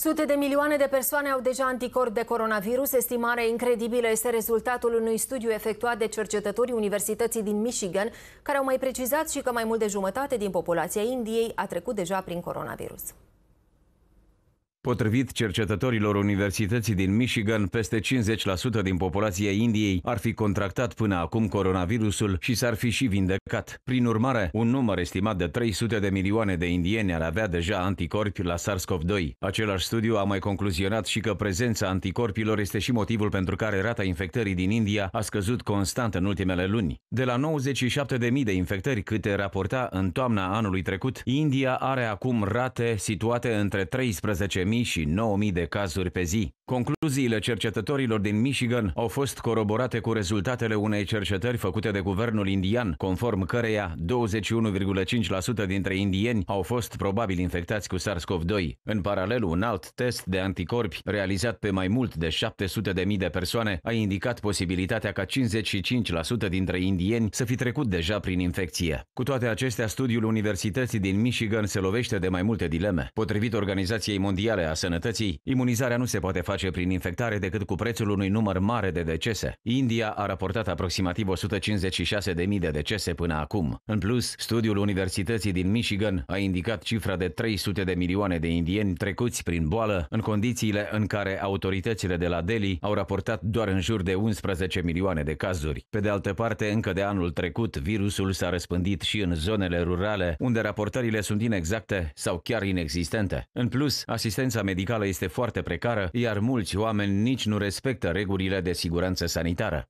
Sute de milioane de persoane au deja anticorp de coronavirus. Estimarea incredibilă este rezultatul unui studiu efectuat de cercetătorii Universității din Michigan, care au mai precizat și că mai mult de jumătate din populația Indiei a trecut deja prin coronavirus. Potrivit cercetătorilor Universității din Michigan, peste 50% din populația Indiei ar fi contractat până acum coronavirusul și s-ar fi și vindecat. Prin urmare, un număr estimat de 300 de milioane de indieni ar avea deja anticorpi la SARS-CoV-2. Același studiu a mai concluzionat și că prezența anticorpilor este și motivul pentru care rata infectării din India a scăzut constant în ultimele luni. De la 97.000 de infectări câte raporta în toamna anului trecut, India are acum rate situate între 13 mii și 9.000 de cazuri pe zi. Concluziile cercetătorilor din Michigan au fost coroborate cu rezultatele unei cercetări făcute de guvernul indian, conform căreia 21,5% dintre indieni au fost probabil infectați cu SARS-CoV-2. În paralel, un alt test de anticorpi realizat pe mai mult de 700.000 de persoane a indicat posibilitatea ca 55% dintre indieni să fi trecut deja prin infecție. Cu toate acestea, studiul Universității din Michigan se lovește de mai multe dileme. Potrivit Organizației Mondiale mondiale a sănătății, imunizarea nu se poate face prin infectare decât cu prețul unui număr mare de decese. India a raportat aproximativ 156.000 de decese până acum. În plus, studiul Universității din Michigan a indicat cifra de 300 de milioane de indieni trecuți prin boală, în condițiile în care autoritățile de la Delhi au raportat doar în jur de 11 milioane de cazuri. Pe de altă parte, încă de anul trecut, virusul s-a răspândit și în zonele rurale, unde raportările sunt inexacte sau chiar inexistente. În plus, asistenții Asistența medicală este foarte precară, iar mulți oameni nici nu respectă regulile de siguranță sanitară.